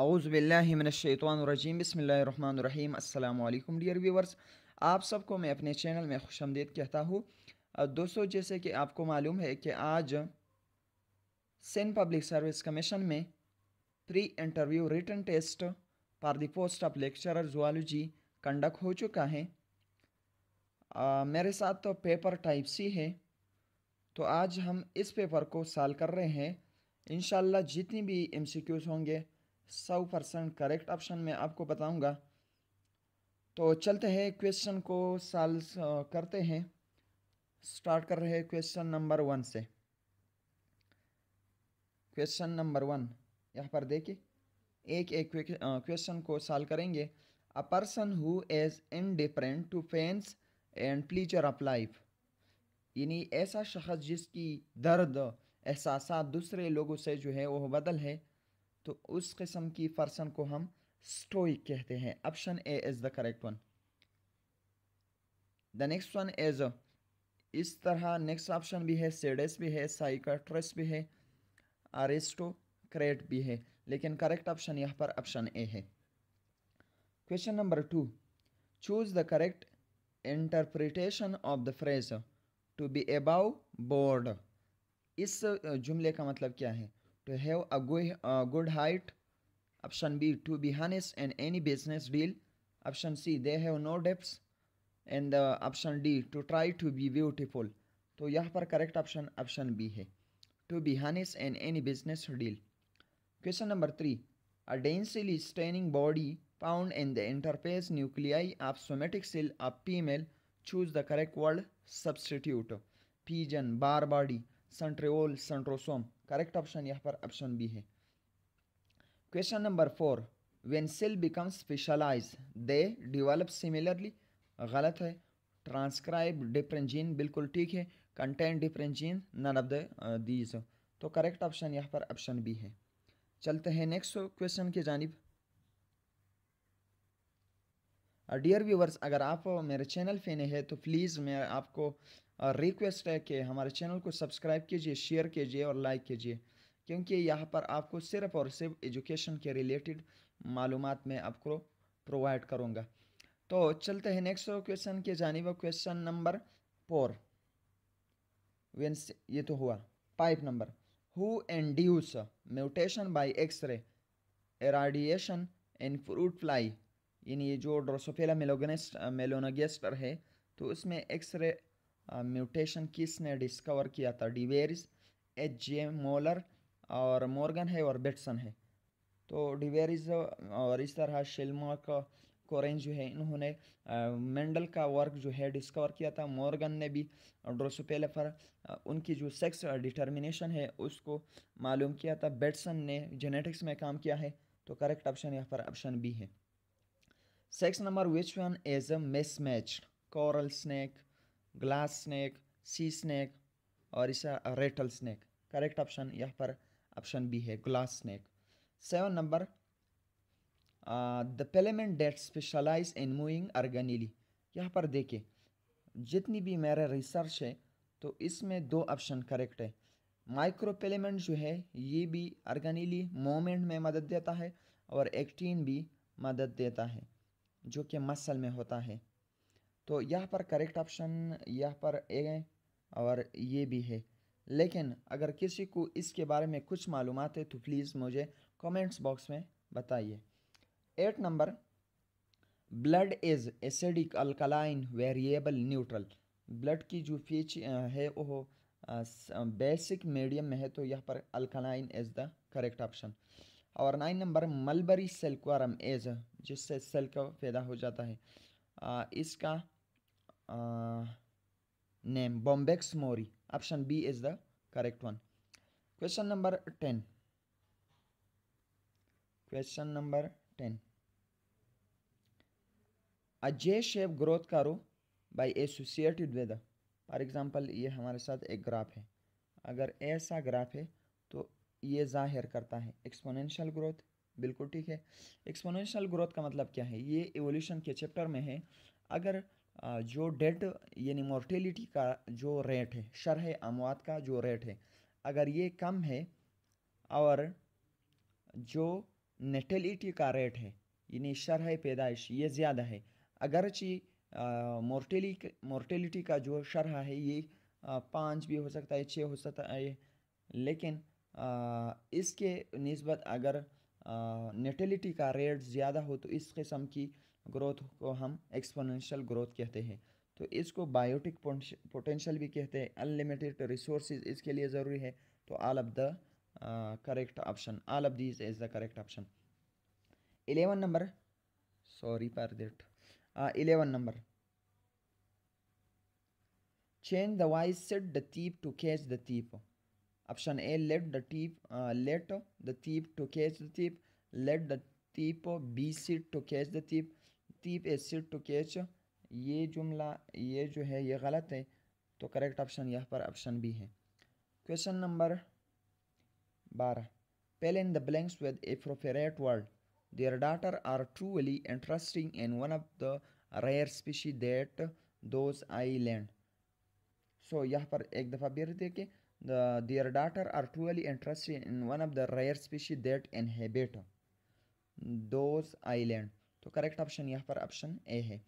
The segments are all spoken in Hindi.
आउज़बिल्लिमिनशैतवानरजीम बसमीम अल्लाम डियर व्यूवर्स आप सबको मैं अपने चैनल में खुश आमदीद कहता हूँ दोस्तों जैसे कि आपको मालूम है कि आज सिंध पब्लिक सर्विस कमीशन में pre interview written test for the post of lecturer zoology conduct हो चुका है आ, मेरे साथ तो पेपर टाइप सी है तो आज हम इस पेपर को साल कर रहे हैं इन जितनी भी एम होंगे सौ परसेंट करेक्ट ऑप्शन मैं आपको बताऊंगा तो चलते हैं क्वेश्चन को साल करते हैं स्टार्ट कर रहे हैं क्वेश्चन नंबर वन से क्वेश्चन नंबर वन यहाँ पर देखिए एक एक क्वेश्चन को सॉल्व करेंगे a person who is indifferent to pains and pleasure of life यानी ऐसा शख्स जिसकी दर्द एहसास दूसरे लोगों से जो है वह बदल है तो उस किस्म की पर्सन को हम स्टोइक कहते हैं option A is the correct one the next one is इस तरह नेक्स्ट ऑप्शन भी है सेडेस भी है साइकाट्रस भी है आरिस्टोक्रेट भी है लेकिन करेक्ट ऑप्शन यहाँ पर ऑप्शन ए है question number two choose the correct interpretation of the phrase to be above board इस जुमले का मतलब क्या है to have a good, uh, good height option b to be honest in any business deal option c they have no debts and uh, option d to try to be beautiful तो यहाँ पर करेक्ट ऑप्शन ऑप्शन बी है to be honest in any business deal question number three a densely staining body found in the interface nuclei of somatic cell of female choose the correct word substitute pigeon bar body centriole centrosome correct option यहाँ पर ऑप्शन बी है question number four when cell become specialise they develop similarly गलत है ट्रांसक्राइब डिफरेंट जीन बिल्कुल ठीक है content different gene none of the these तो करेक्ट ऑप्शन यहाँ पर ऑप्शन बी है चलते हैं नेक्स्ट क्वेश्चन की जानब डियर व्यूवर्स अगर आप मेरे चैनल फेने हैं तो प्लीज़ मैं आपको रिक्वेस्ट है कि हमारे चैनल को सब्सक्राइब कीजिए शेयर कीजिए और लाइक कीजिए क्योंकि यहाँ पर आपको सिर्फ और सिर्फ एजुकेशन के रिलेटेड मालूम मैं आपको प्रोवाइड करूँगा तो चलते हैं नेक्स्ट क्वेश्चन की जानिब क्वेश्चन नंबर फोर वेंस ये तो हुआ five number who induced mutation by X ray irradiation in fruit fly यानी ये जो ड्रोसोफेला मेलोगनेस्ट मेलोनागेस्टर है तो उसमें एक्सरे म्यूटेशन किसने डिस्कवर किया था डिवेरिस एच जे मोलर और मॉर्गन है और बेटसन है तो डिवेरिस और इस तरह शिल्मक कोरेन जो है इन्होंने मेंडल का वर्क जो है डिस्कवर किया था मॉर्गन ने भी ड्रोसोपेले पर उनकी जो सेक्स डिटर्मिनेशन है उसको मालूम किया था बेटसन ने जेनेटिक्स में काम किया है तो करेक्ट ऑप्शन यहाँ पर ऑप्शन बी है six number which one is a mismatched coral snake glass snake sea snake और इसे रेटल स्नैक करेक्ट ऑप्शन यहाँ पर ऑप्शन बी है glass snake seven number the filament that specialize in moving organelles यहाँ पर देखिए जितनी भी मेरा रिसर्च है तो इसमें दो ऑप्शन करेक्ट है माइक्रो पेलेमेंट जो है ये भी अर्गनीली मोमेंट में मदद देता है और एक्टीन भी मदद देता है जो कि मसल में होता है तो यहाँ पर करेक्ट ऑप्शन यहाँ पर ए है और ये भी है लेकिन अगर किसी को इसके बारे में कुछ मालूम है तो प्लीज़ मुझे कमेंट्स बॉक्स में बताइए eight number blood is acidic alkaline variable neutral blood की जो पीच है वो बेसिक मीडियम में है तो यहाँ पर alkaline is the correct option और nine number mulberry silkworm is जिससे सेल्क पैदा हो जाता है आ, इसका uh, name Bombex Mori. Option B is the correct one. Question number 10. Question number 10. A J-shaped growth curve by associated with For example, ये हमारे साथ एक graph है अगर ऐसा graph है तो ये जाहिर करता है Exponential growth, बिल्कुल ठीक है Exponential growth का मतलब क्या है ये evolution के chapter में है अगर जो डेड यानी मोर्टेलिटी का जो रेट है शरह अमवात का जो रेट है अगर ये कम है और जो नेटेलिटी का रेट है यानी शरह पैदाइश ये ज़्यादा है अगरचि मोर्टेली मोर्टेलिटी का जो शरह है ये पाँच भी हो सकता है छः हो सकता है लेकिन आ, इसके नस्बत अगर नेटेलिटी का रेट ज़्यादा हो तो इस किस्म की ग्रोथ को हम एक्सपोनेंशियल ग्रोथ कहते हैं तो इसको बायोटिक पोटेंशियल भी कहते हैं अनलिमिटेड रिसोर्सेज इसके लिए ज़रूरी है तो all of the correct option all of these is the correct option eleven number sorry पर that eleven number change the voice set the thief to catch the thief option A let the thief let the thief to catch the thief let the thief be set to catch the thief thief A to catch ये जुमला ये जो है ये गलत है तो करेक्ट ऑप्शन यहाँ पर ऑप्शन भी है क्वेश्चन नंबर बारह fill in the blanks with a appropriate word their daughter are truly interesting in one of the rare species that those island so यहाँ पर एक दफ़ा देखे देखें the daughter are truly interesting interested one of the rare species species that inhabit island तो करेक्ट ऑप्शन यहाँ पर ऑप्शन ए है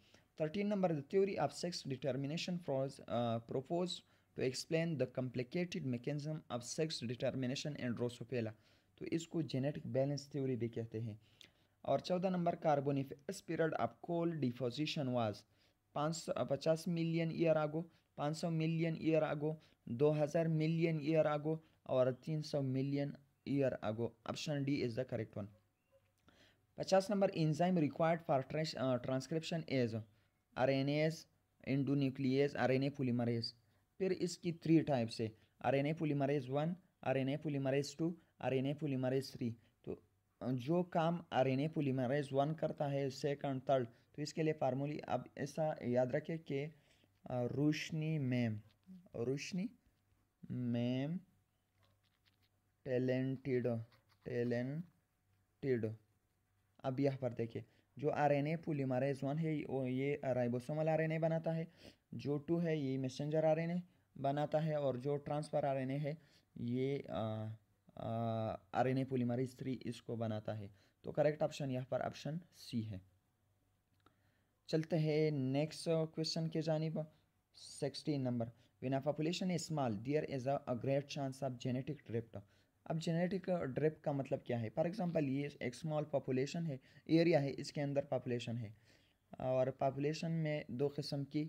thirteen number the theory of sex determination propose to explain the complicated mechanism of sex determination and Drosophila तो इसको जेनेटिक बैलेंस थ्योरी भी कहते हैं और चौदह नंबर Carboniferous period of coal deposition was पाँच सौ पचास मिलियन ईयर आगो पाँच सौ मिलियन ईयर आगो दो हज़ार मिलियन ईयर आगो और तीन सौ million year ago option D is the correct one पचास number enzyme required for transcription is RNase endonuclease R N A polymerase फिर इसकी थ्री टाइप्स है R N A polymerase one R N A polymerase two R N A polymerase three तो uh, जो काम R N A polymerase one करता है सेकंड थर्ड तो इसके लिए फार्मूली अब ऐसा याद रखें कि uh, Roshni ma'am Roshni ma'am talented talented अब यहाँ पर देखिए जो R N A polymerase one है वो ये राइबोसोमल आर एन ए बनाता है जो टू है ये मैसेंजर आर एन ए बनाता है और जो ट्रांसफर आर एन ए है ये R N A polymerase three इसको बनाता है तो करेक्ट ऑप्शन यहाँ पर ऑप्शन सी है चलते हैं नेक्स्ट क्वेश्चन के जानब sixteen number when a population is small small is a great chance of genetic of अब जेनेटिक ड्रिप का मतलब क्या है फॉर एग्ज़ाम्पल ये एक स्मॉल पॉपुलेशन है एरिया है इसके अंदर पॉपुलेशन है और पॉपुलेशन में दो किस्म की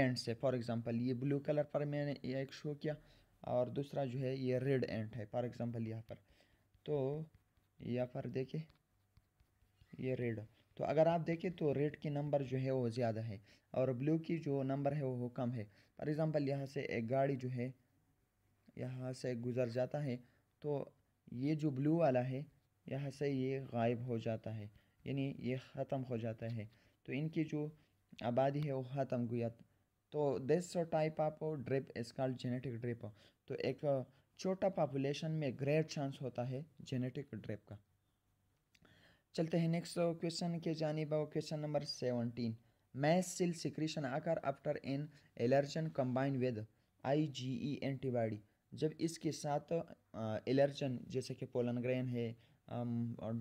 एंड्स है फॉर एग्ज़ाम्पल ये ब्लू कलर पर मैंने ये एक शो किया और दूसरा जो है ये रेड एंड है फॉर एग्ज़ाम्पल यहाँ पर तो यहाँ पर देखिए ये रेड तो अगर आप देखें तो रेड की नंबर जो है वो ज़्यादा है और ब्लू की जो नंबर है वो कम है फॉर एग्ज़ाम्पल यहाँ से एक गाड़ी जो है यहाँ से गुज़र जाता है तो ये जो ब्लू वाला है यहाँ से ये गायब हो जाता है यानी ये ख़त्म हो जाता है तो इनकी जो आबादी है वो ख़त्म हुआ तो सौ टाइप आप ड्रिप इज जेनेटिक ड्रिप तो एक छोटा पॉपुलेशन में ग्रेट चांस होता है जेनेटिक ड्रिप का चलते हैं नेक्स्ट क्वेश्चन के जानिब question number seventeen mast cell secretion occur after an allergen combined with I G E antibody जब इसके साथ एलर्जन जैसे कि पोलन ग्रेन है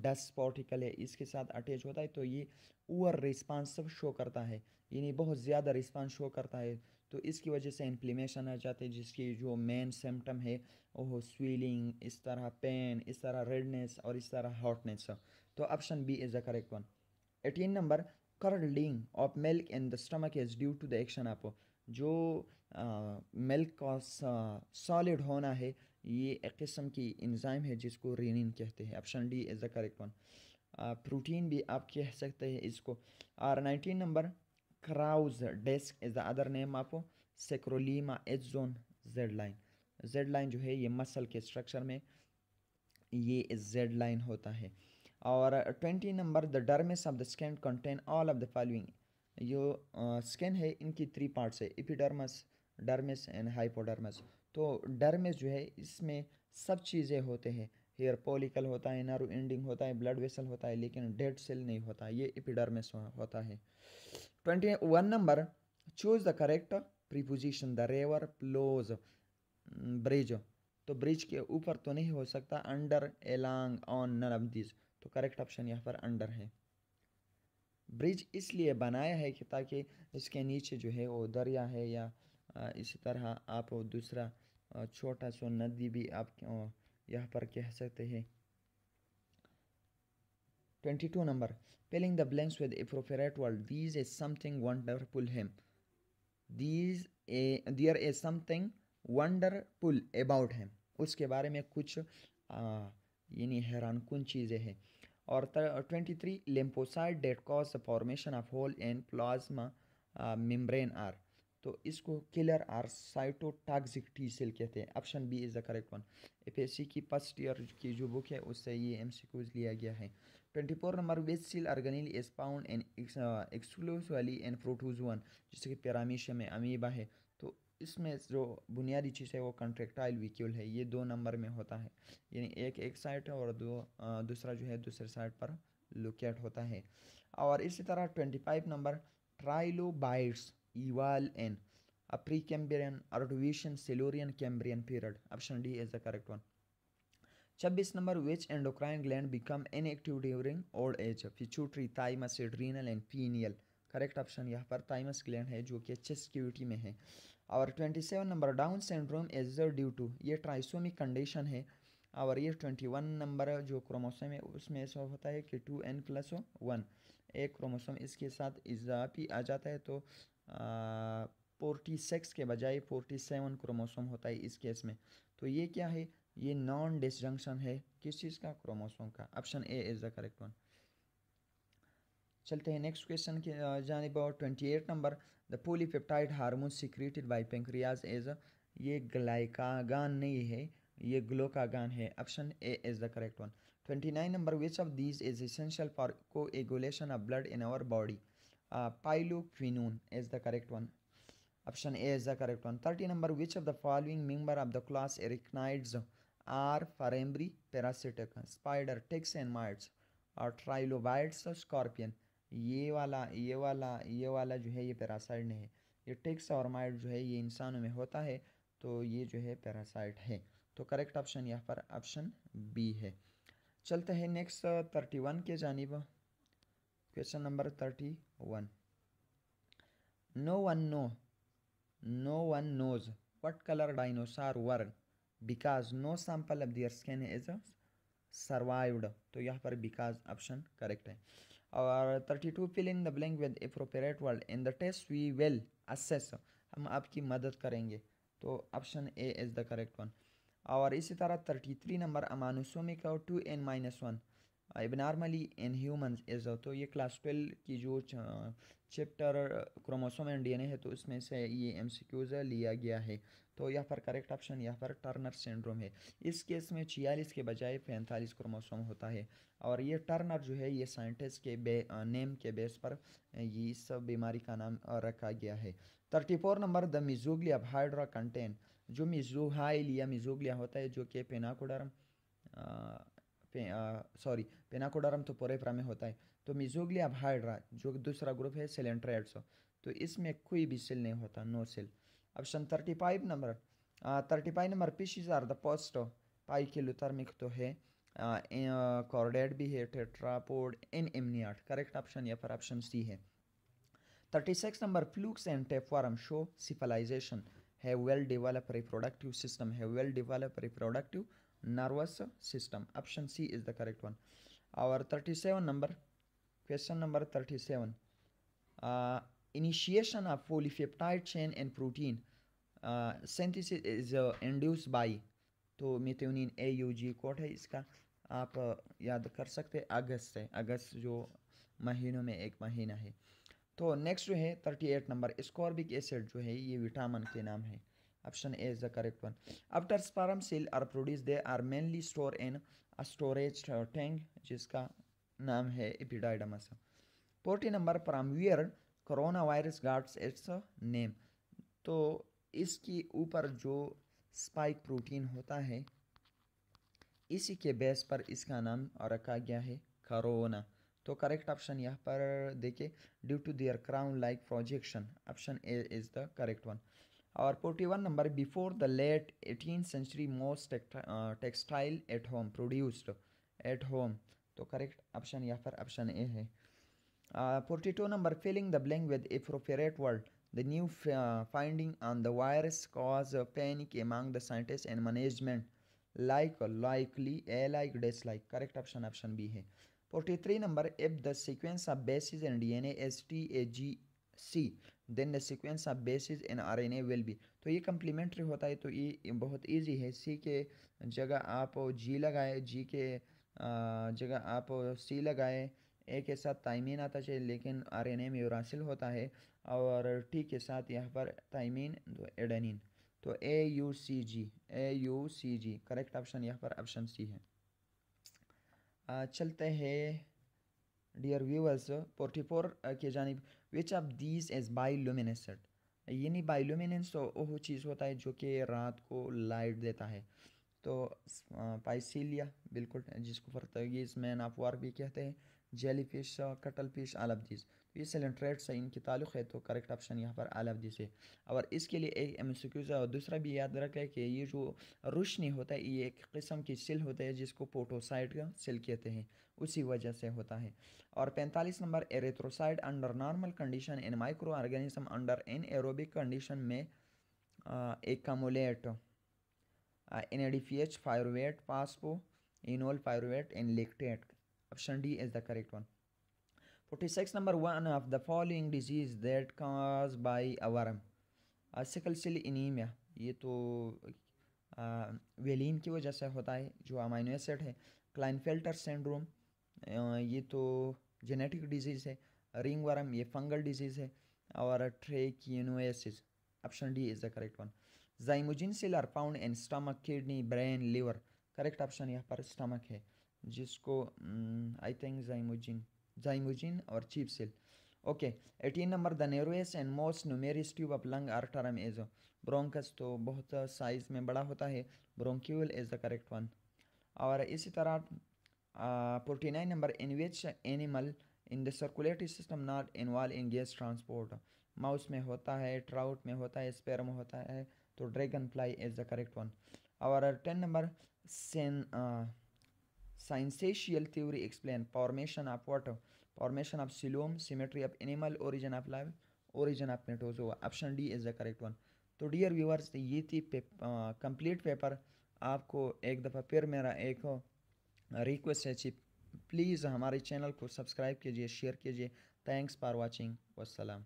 डस्ट पार्टिकल है इसके साथ अटैच होता है तो ये ओवर रिस्पांसिव शो करता है यानी बहुत ज़्यादा रिस्पांस शो करता है तो इसकी वजह से इन्फ्लेमेशन आ जाते हैं जिसकी जो मेन सिम्टम है हो स्वीलिंग इस तरह पेन इस तरह रेडनेस और इस तरह हॉटनेस तो option B is the correct one eighteen number curdling of milk in the stomach is due to the action of जो मिल्क का सॉलिड होना है ये एक किस्म की इंजाइम है जिसको रेनिन कहते हैं option D is the correct one protein भी आप कह सकते हैं इसको और nineteen number Krause disc is the other name आपको sarcolemma H zone Z line Z line जो है ये मसल के स्ट्रक्चर में ये जेड लाइन होता है और twenty number the dermis of the skin contain all of the following जो स्किन है इनकी थ्री पार्ट्स है इपिडर्मस डर्मिस एंड हाइपोडर्मस तो डर्मिस जो है इसमें सब चीज़ें होते हैं हेयर पोलिकल होता है नर्व एंडिंग होता है ब्लड वेसल होता है लेकिन डेड सेल नहीं होता ये इपिडर्मिस होता है twenty one number choose the correct preposition the river flows bridge तो ब्रिज के ऊपर तो नहीं हो सकता under along on none of this तो करेक्ट ऑप्शन यहाँ पर अंडर है ब्रिज इसलिए बनाया है कि ताकि इसके नीचे जो है वो दरिया है या इसी तरह आप दूसरा छोटा सो नदी भी आप यहाँ पर कह सकते हैं twenty two number filling the blanks with appropriate word these is something wonderful him these a there is something wonderful about him उसके बारे में कुछ यानी हैरान कन चीज़ें हैं और twenty three lymphocyte that cause the formation of hole and plasma membrane are तो इसको killer or cytotoxic T cell कहते हैं option B is the correct one FSC की फर्स्ट ईयर की जो बुक है उससे ये एम लिया गया है twenty four number which cell organelle is found and exclusively and one जैसे कि पैरामीशियम अमीबा है तो इसमें जो बुनियादी चीज़ है वो कंट्रेक्टाइल विक्यूल है ये दो नंबर में होता है यानी एक एक साइड और दो uh, दूसरा जो है दूसरे साइड पर लोकेट होता है और इसी तरह twenty five number trilobites evolve in a Precambrian Ordovician Silurian Cambrian period. Option D is the correct one. 26 number which endocrine gland become inactive during old age pituitary thymus adrenal and pineal correct option यहाँ पर थाइमस ग्लैंड है जो कि चेस्ट क्यूटी में है और 27 number Down syndrome is due to ये ट्राइसोमिक कंडीशन है और ये 21 नंबर जो क्रोमोसोम है उसमें ऐसा होता है कि टू एन प्लस वन एक क्रोमोसोम इसके साथ इजाफी आ जाता है तो फोर्टी सिक्स के बजाय फोर्टी सेवन क्रोमोसोम होता है इस केस में तो ये क्या है ये नॉन डिसजंक्शन है किस चीज़ का क्रोमोसोम का option A is the correct one चलते हैं नेक्स्ट क्वेश्चन की जानब twenty eight number the polypeptide hormone secreted by pancreas is ये ग्लाइकागान नहीं है ये ग्लोकागान है option A is the correct one twenty nine number which of these is essential for coagulation of blood in our body pyloquinone is the correct one option a is the correct one 30 number which of the following member of the class arachnids are farembri parasitic spider ticks and mites और ट्राइलोबाइट्स और स्कॉर्पियन ये वाला ये वाला ये वाला जो है ये पैरासाइड है ये टिक्स और माइट जो है ये इंसानों में होता है तो ये जो है पैरासाइट है तो करेक्ट ऑप्शन यहाँ पर ऑप्शन बी है चलते हैं नेक्स्ट थर्टी वन के जानिब question number thirty one no one no no one knows what color dinosaur were because no sample of their skin is survived तो यहाँ पर because option correct है और 32 fill in the blank with appropriate word in the test we will assess हम आपकी मदद करेंगे तो option A is the correct one और इसी तरह 33 नंबर अमानुसोमी का two N minus one abnormally in humans is तो ये क्लास ट्वेल्व की जो चैप्टर क्रोमोसोम एंड डीएनए है तो इसमें से ये एम लिया गया है तो यहाँ पर करेक्ट ऑप्शन यहाँ पर टर्नर सिंड्रोम है इस केस में छियालीस के बजाय पैंतालीस क्रोमोसोम होता है और ये टर्नर जो है ये साइंटिस्ट के बे, नेम के बेस पर ये इस बीमारी का नाम रखा गया है thirty four number the mesoglea hydra contain जो मिजोहाइल या मिजोगलिया होता है जो कि पेनाकोडर सॉरी पेनाकोडारम तो पोरेफ्रा में होता है तो मिजोग्लिया भाइड्रा जो दूसरा ग्रुप है सेलेंट्रेट्सो तो इसमें कोई भी सेल नहीं होता no cell option thirty five number thirty five number fishes are the post poikilothermic तो है कॉर्डेड भी है tetrapod in amniote correct option या फिर ऑप्शन सी है thirty six number flukes and tapeworm show cephalization है वेल डिवेलप रिप्रोडक्टिव सिस्टम है well develop reproductive nervous system option c is the correct one our 37 number question number 37 uh, initiation of polypeptide chain and protein uh, synthesis is uh, induced by तो methionine A U G code है इसका आप याद कर सकते हैं अगस्त से अगस्त जो महीनों में एक महीना है तो नेक्स्ट जो है thirty eight number ascorbic acid जो है ये विटामिन के नाम है Option A is the correct one. After sperm cell are produced, they are mainly stored in a storage uh, tank जिसका नाम है epididymis forty number from where corona virus gets its name तो इसके ऊपर जो स्पाइक प्रोटीन होता है इसी के बेस पर इसका नाम रखा गया है करोना तो करेक्ट ऑप्शन यहाँ पर देखिए due to their crown like projection option A is the correct one और forty one number before the late eighteen century most textile at home produced at home तो करेक्ट ऑप्शन या फिर ऑप्शन ए है forty two number filling the blank with appropriate word the new finding on the virus cause panic among the scientist and management like likely alike dislike correct option option B है forty three number if the sequence of bases and D N A is T A G C then the sequence of bases in R N A will be तो ये कम्प्लीमेंट्री होता है तो ये बहुत ईजी है सी के जगह आप जी लगाए जी के जगह आप सी लगाए ए के साथ तयमीन आता चाहिए लेकिन आर एन में यूरासिल होता है और टी के साथ यहाँ पर तयमीन एडेनिन तो A U C G A U C G correct option यहाँ पर ऑप्शन सी है चलते हैं डियर व्यूअर्स फोर्टी फोर की जानब which of these is bioluminescent यानी बाइलुमिनेंस तो वो चीज़ होता है जो कि रात को लाइट देता है तो uh, पाइसिलिया बिल्कुल जिसको फर्तगीज़ ऑफ वार भी कहते हैं jelly fish cuttle fish all of these इस इलेक्ट्रेट से इनकी ताल्लुक़ है तो करेक्ट ऑप्शन यहाँ पर आलवदी से और इसके लिए एक एम और दूसरा भी याद रखें कि ये जो रोशनी होता है ये एक किस्म की सिल होता है जिसको पोटोसाइड का सिल कहते हैं उसी वजह से होता है और पैंतालीस number erythrocyte under normal condition in microorganism under in aerobic condition में accumulate N A D P H pyruvate phosphoenolpyruvate in lactate option D is the correct one 46 number one of the following disease that caused by a worm sickle cell anaemia ये तो आ, uh, वेलिन की वजह से होता है जो अमाइनो एसिड है क्लाइनफेल्टर सिंड्रोम uh, ये तो जेनेटिक डिजीज़ है रिंग वर्म ये फंगल डिजीज़ है और trichinosis option D is the correct one zymogen cell are found in stomach kidney brain liver correct option यहाँ पर स्टमक है जिसको I think zymogen zymogen or chief cell. Okay, 18 number the narrowest and most numerous tube of lung are termed as bronchus तो बहुत साइज में बड़ा होता है bronchiole is the correct one और इसी तरह forty nine number in which animal in the circulatory system not involve in gas transport mouse में होता है ट्राउट में होता है स्पेयर में होता है तो dragonfly is the correct one और ten number syncytial theory explain formation of water formation of coelom symmetry of animal origin of life origin of metazoa option D is the correct one तो डियर व्यूअर्स तो ये थी कंप्लीट पे, पेपर आपको एक दफ़ा फिर मेरा एक रिक्वेस्ट है चीप प्लीज़ हमारे चैनल को सब्सक्राइब कीजिए शेयर कीजिए थैंक्स फॉर वॉचिंग वसलम